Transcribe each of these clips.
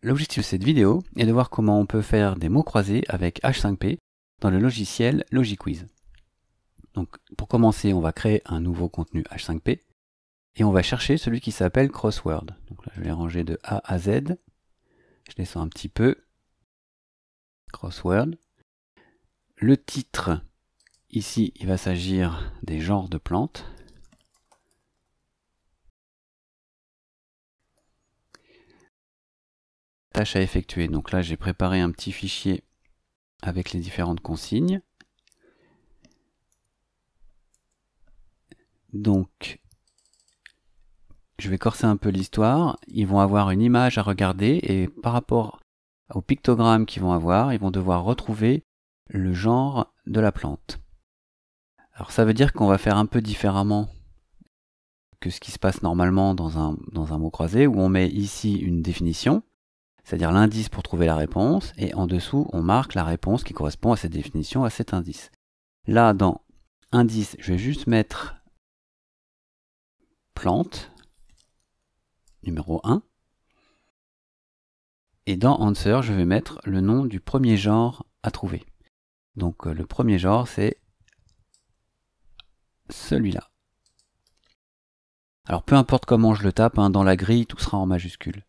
L'objectif de cette vidéo est de voir comment on peut faire des mots croisés avec H5P dans le logiciel LogiQuiz. Donc pour commencer, on va créer un nouveau contenu H5P et on va chercher celui qui s'appelle Crossword. Donc là, je vais ranger de A à Z. Je descends un petit peu. Crossword. Le titre, ici, il va s'agir des genres de plantes. à effectuer. Donc là, j'ai préparé un petit fichier avec les différentes consignes. Donc, je vais corser un peu l'histoire. Ils vont avoir une image à regarder et par rapport au pictogramme qu'ils vont avoir, ils vont devoir retrouver le genre de la plante. Alors ça veut dire qu'on va faire un peu différemment que ce qui se passe normalement dans un, dans un mot croisé, où on met ici une définition, c'est-à-dire l'indice pour trouver la réponse, et en dessous, on marque la réponse qui correspond à cette définition, à cet indice. Là, dans indice, je vais juste mettre plante, numéro 1, et dans answer, je vais mettre le nom du premier genre à trouver. Donc euh, le premier genre, c'est celui-là. Alors peu importe comment je le tape, hein, dans la grille, tout sera en majuscule.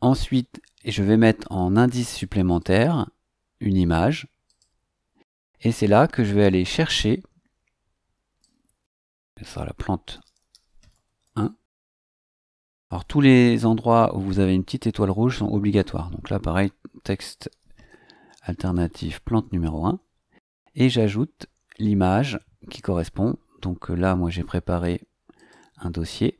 Ensuite, et je vais mettre en indice supplémentaire une image. Et c'est là que je vais aller chercher, ça sera la plante 1. Alors tous les endroits où vous avez une petite étoile rouge sont obligatoires. Donc là pareil, texte alternatif plante numéro 1. Et j'ajoute l'image qui correspond. Donc là moi j'ai préparé un dossier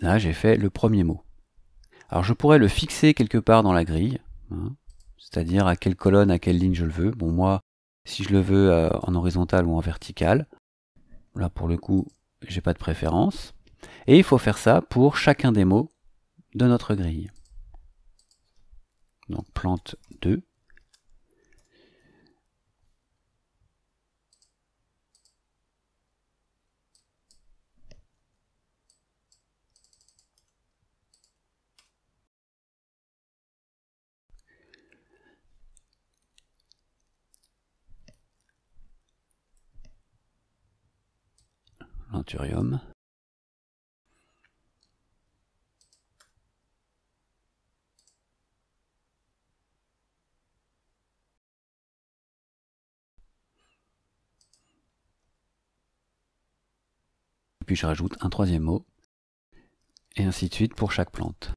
Là, ah, j'ai fait le premier mot. Alors, je pourrais le fixer quelque part dans la grille, hein, c'est-à-dire à quelle colonne, à quelle ligne je le veux. Bon, moi, si je le veux euh, en horizontal ou en vertical, là, pour le coup, j'ai pas de préférence. Et il faut faire ça pour chacun des mots de notre grille. Donc, plante 2. puis je rajoute un troisième mot, et ainsi de suite pour chaque plante.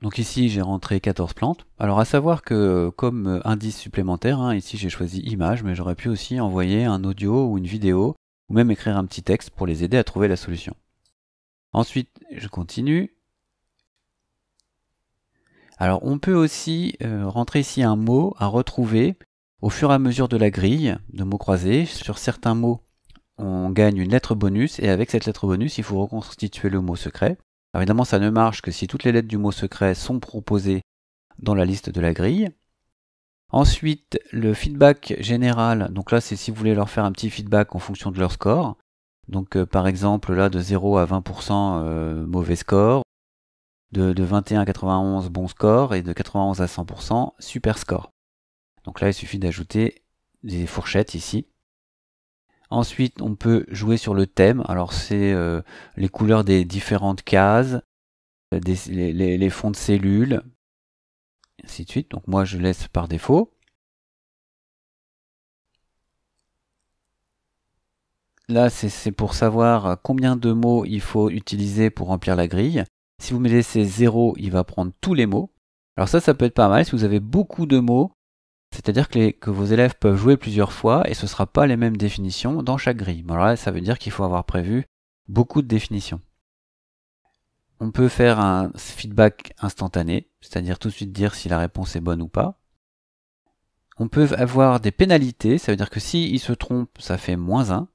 Donc ici j'ai rentré 14 plantes. Alors à savoir que comme euh, indice supplémentaire, hein, ici j'ai choisi image, mais j'aurais pu aussi envoyer un audio ou une vidéo ou même écrire un petit texte pour les aider à trouver la solution. Ensuite, je continue. Alors on peut aussi euh, rentrer ici un mot à retrouver au fur et à mesure de la grille de mots croisés. Sur certains mots, on gagne une lettre bonus et avec cette lettre bonus, il faut reconstituer le mot secret. Alors évidemment, ça ne marche que si toutes les lettres du mot secret sont proposées dans la liste de la grille. Ensuite, le feedback général, donc là c'est si vous voulez leur faire un petit feedback en fonction de leur score. Donc euh, par exemple là de 0 à 20% euh, mauvais score, de, 21 à 91 bon score et de 91 à 100% super score. Donc là il suffit d'ajouter des fourchettes ici. Ensuite on peut jouer sur le thème, alors c'est euh, les couleurs des différentes cases, les, les fonds de cellules, donc moi je laisse par défaut. Là, c'est pour savoir combien de mots il faut utiliser pour remplir la grille. Si vous mettez laissez 0, il va prendre tous les mots. Alors ça, ça peut être pas mal si vous avez beaucoup de mots, c'est-à-dire que, vos élèves peuvent jouer plusieurs fois et ce ne sera pas les mêmes définitions dans chaque grille. ça veut dire qu'il faut avoir prévu beaucoup de définitions on peut faire un feedback instantané, c'est-à-dire tout de suite dire si la réponse est bonne ou pas. On peut avoir des pénalités, ça veut dire que s'il se trompe, ça fait moins 1.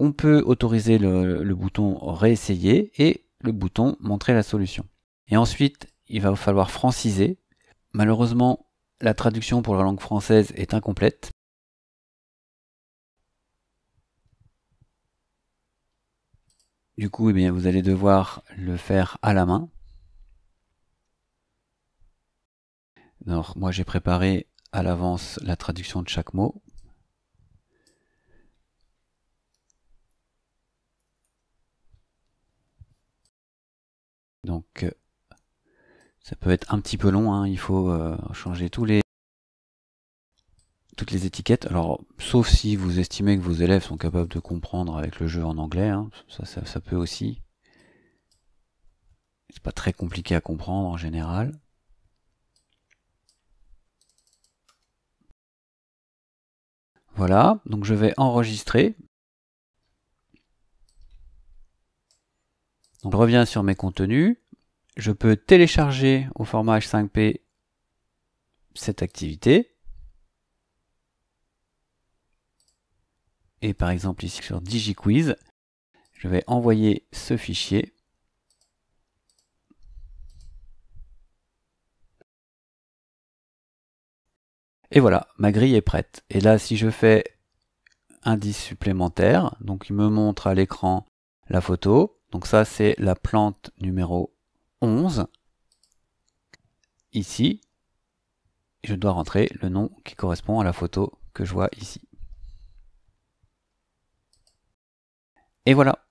On peut autoriser le bouton réessayer et le bouton montrer la solution. Et ensuite, il va falloir franciser. Malheureusement, la traduction pour la langue française est incomplète. Du coup, eh bien, vous allez devoir le faire à la main. Alors, moi, j'ai préparé à l'avance la traduction de chaque mot. Donc, euh, ça peut être un petit peu long, hein. il faut euh, changer tous les les étiquettes. Alors, sauf si vous estimez que vos élèves sont capables de comprendre avec le jeu en anglais, hein, ça, ça, ça peut aussi. C'est pas très compliqué à comprendre en général. Voilà, donc je vais enregistrer. Donc je reviens sur mes contenus. Je peux télécharger au format H5P cette activité. et par exemple ici sur DigiQuiz, je vais envoyer ce fichier. Et voilà, ma grille est prête. Et là, si je fais indice supplémentaire, donc il me montre à l'écran la photo. Donc ça, c'est la plante numéro 11. Ici, je dois rentrer le nom qui correspond à la photo que je vois ici. Et voilà,